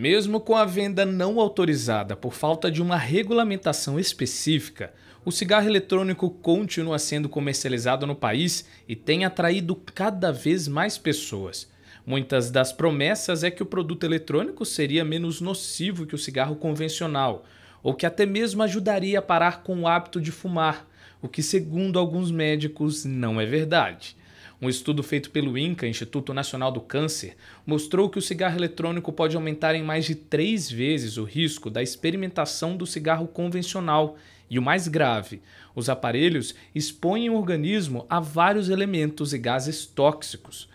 Mesmo com a venda não autorizada por falta de uma regulamentação específica, o cigarro eletrônico continua sendo comercializado no país e tem atraído cada vez mais pessoas. Muitas das promessas é que o produto eletrônico seria menos nocivo que o cigarro convencional, ou que até mesmo ajudaria a parar com o hábito de fumar, o que, segundo alguns médicos, não é verdade. Um estudo feito pelo INCA, Instituto Nacional do Câncer, mostrou que o cigarro eletrônico pode aumentar em mais de três vezes o risco da experimentação do cigarro convencional. E o mais grave, os aparelhos expõem o organismo a vários elementos e gases tóxicos.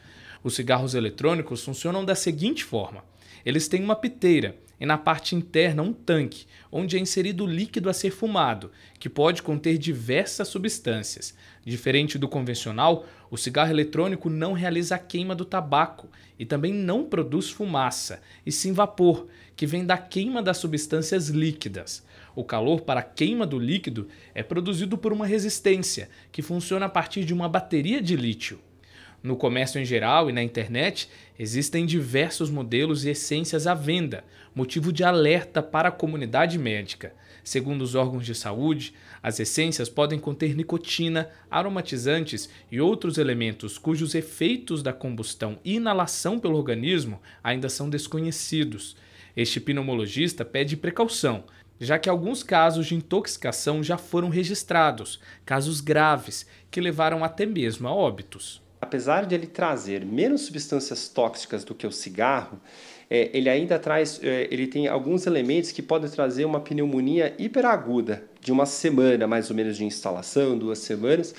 Os cigarros eletrônicos funcionam da seguinte forma: eles têm uma piteira e na parte interna um tanque, onde é inserido líquido a ser fumado, que pode conter diversas substâncias. Diferente do convencional, o cigarro eletrônico não realiza a queima do tabaco e também não produz fumaça, e sim vapor, que vem da queima das substâncias líquidas. O calor para a queima do líquido é produzido por uma resistência, que funciona a partir de uma bateria de lítio. No comércio em geral e na internet, existem diversos modelos e essências à venda, motivo de alerta para a comunidade médica. Segundo os órgãos de saúde, as essências podem conter nicotina, aromatizantes e outros elementos cujos efeitos da combustão e inalação pelo organismo ainda são desconhecidos. Este pneumologista pede precaução, já que alguns casos de intoxicação já foram registrados, casos graves que levaram até mesmo a óbitos apesar de ele trazer menos substâncias tóxicas do que o cigarro, é, ele ainda traz, é, ele tem alguns elementos que podem trazer uma pneumonia hiperaguda de uma semana mais ou menos de instalação, duas semanas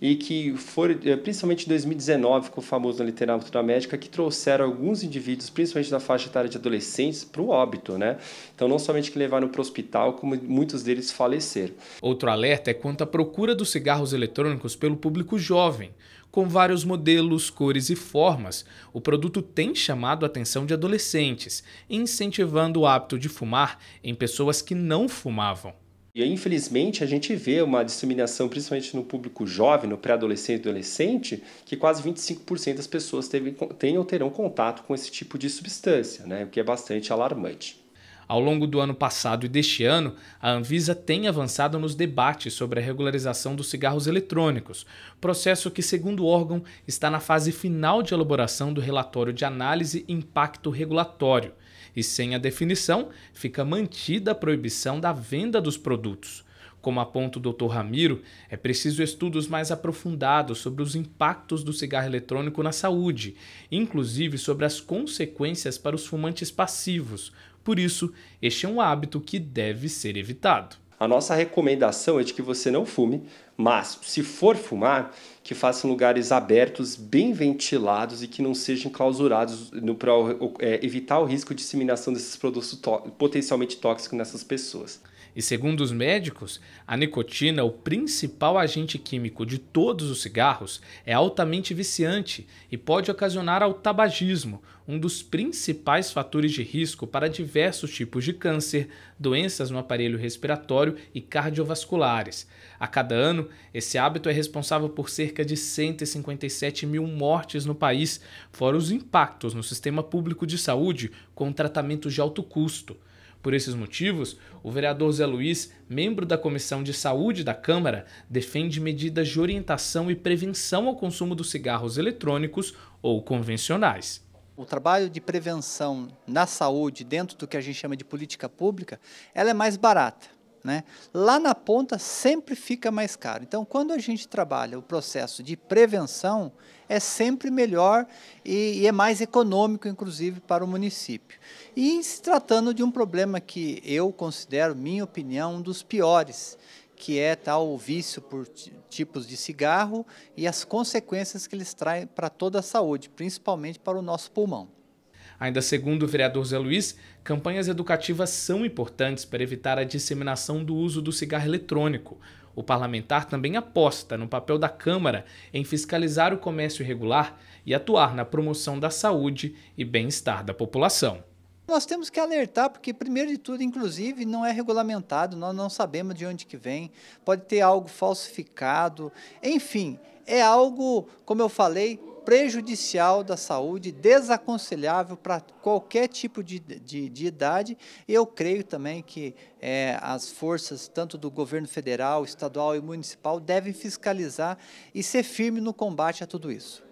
e que foi eh, principalmente em 2019 o famoso na literatura médica que trouxeram alguns indivíduos, principalmente da faixa etária de adolescentes, para o óbito, né? Então não somente que levaram para o hospital, como muitos deles faleceram. Outro alerta é quanto à procura dos cigarros eletrônicos pelo público jovem. Com vários modelos, cores e formas, o produto tem chamado a atenção de adolescentes, incentivando o hábito de fumar em pessoas que não fumavam. E infelizmente a gente vê uma disseminação, principalmente no público jovem, no pré-adolescente e adolescente, que quase 25% das pessoas teve, têm ou terão contato com esse tipo de substância, né? o que é bastante alarmante. Ao longo do ano passado e deste ano, a Anvisa tem avançado nos debates sobre a regularização dos cigarros eletrônicos, processo que, segundo o órgão, está na fase final de elaboração do relatório de análise e impacto regulatório e sem a definição, fica mantida a proibição da venda dos produtos. Como aponta o Dr. Ramiro, é preciso estudos mais aprofundados sobre os impactos do cigarro eletrônico na saúde, inclusive sobre as consequências para os fumantes passivos. Por isso, este é um hábito que deve ser evitado. A nossa recomendação é de que você não fume, mas, se for fumar, que faça em lugares abertos, bem ventilados e que não sejam clausurados para é, evitar o risco de disseminação desses produtos potencialmente tóxicos nessas pessoas. E segundo os médicos, a nicotina, o principal agente químico de todos os cigarros, é altamente viciante e pode ocasionar ao tabagismo, um dos principais fatores de risco para diversos tipos de câncer, doenças no aparelho respiratório e cardiovasculares. A cada ano, esse hábito é responsável por cerca de 157 mil mortes no país, fora os impactos no sistema público de saúde com tratamentos de alto custo. Por esses motivos, o vereador Zé Luiz, membro da Comissão de Saúde da Câmara, defende medidas de orientação e prevenção ao consumo dos cigarros eletrônicos ou convencionais. O trabalho de prevenção na saúde, dentro do que a gente chama de política pública, ela é mais barata. Né? Lá na ponta sempre fica mais caro. Então, quando a gente trabalha o processo de prevenção, é sempre melhor e, e é mais econômico, inclusive, para o município. E se tratando de um problema que eu considero, minha opinião, um dos piores, que é tal o vício por tipos de cigarro e as consequências que eles traem para toda a saúde, principalmente para o nosso pulmão. Ainda segundo o vereador Zé Luiz, campanhas educativas são importantes para evitar a disseminação do uso do cigarro eletrônico. O parlamentar também aposta no papel da Câmara em fiscalizar o comércio irregular e atuar na promoção da saúde e bem-estar da população. Nós temos que alertar, porque primeiro de tudo, inclusive, não é regulamentado, nós não sabemos de onde que vem, pode ter algo falsificado, enfim, é algo, como eu falei, prejudicial da saúde, desaconselhável para qualquer tipo de, de, de, idade. Eu creio também que é, as forças, tanto do governo federal, estadual e municipal, devem fiscalizar e ser firme no combate a tudo isso.